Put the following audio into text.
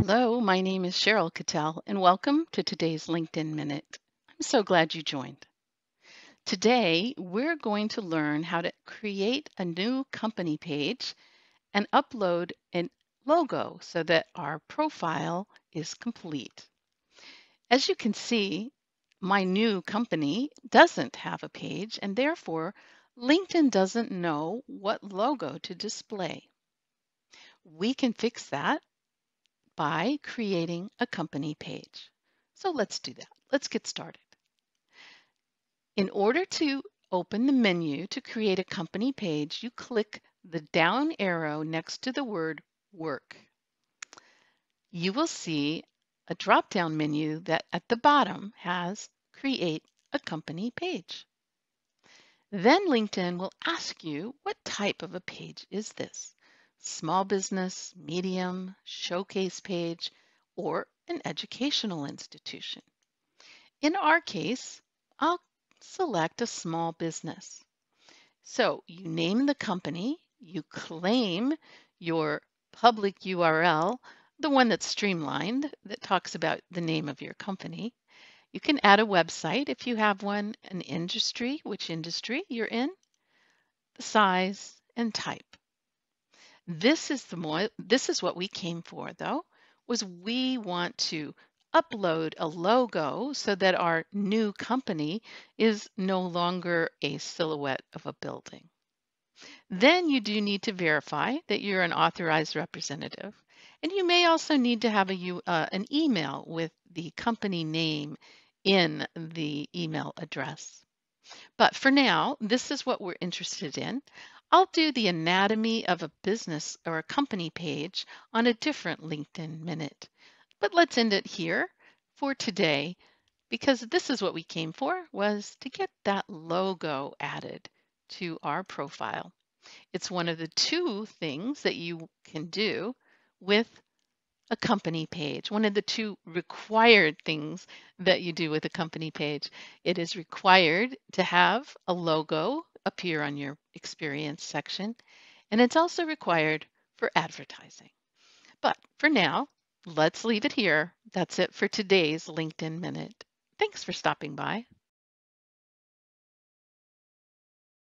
Hello, my name is Cheryl Cattell, and welcome to today's LinkedIn Minute. I'm so glad you joined. Today, we're going to learn how to create a new company page and upload a logo so that our profile is complete. As you can see, my new company doesn't have a page, and therefore LinkedIn doesn't know what logo to display. We can fix that by creating a company page. So let's do that. Let's get started. In order to open the menu to create a company page, you click the down arrow next to the word work. You will see a drop down menu that at the bottom has create a company page. Then LinkedIn will ask you what type of a page is this small business, medium, showcase page, or an educational institution. In our case, I'll select a small business. So you name the company, you claim your public URL, the one that's streamlined that talks about the name of your company, you can add a website if you have one, an industry, which industry you're in, the size and type. This is the more, this is what we came for though, was we want to upload a logo so that our new company is no longer a silhouette of a building. Then you do need to verify that you're an authorized representative. And you may also need to have a, uh, an email with the company name in the email address. But for now, this is what we're interested in. I'll do the anatomy of a business or a company page on a different LinkedIn minute. But let's end it here for today because this is what we came for was to get that logo added to our profile. It's one of the two things that you can do with a company page, one of the two required things that you do with a company page. It is required to have a logo appear on your experience section, and it's also required for advertising. But for now, let's leave it here. That's it for today's LinkedIn Minute. Thanks for stopping by.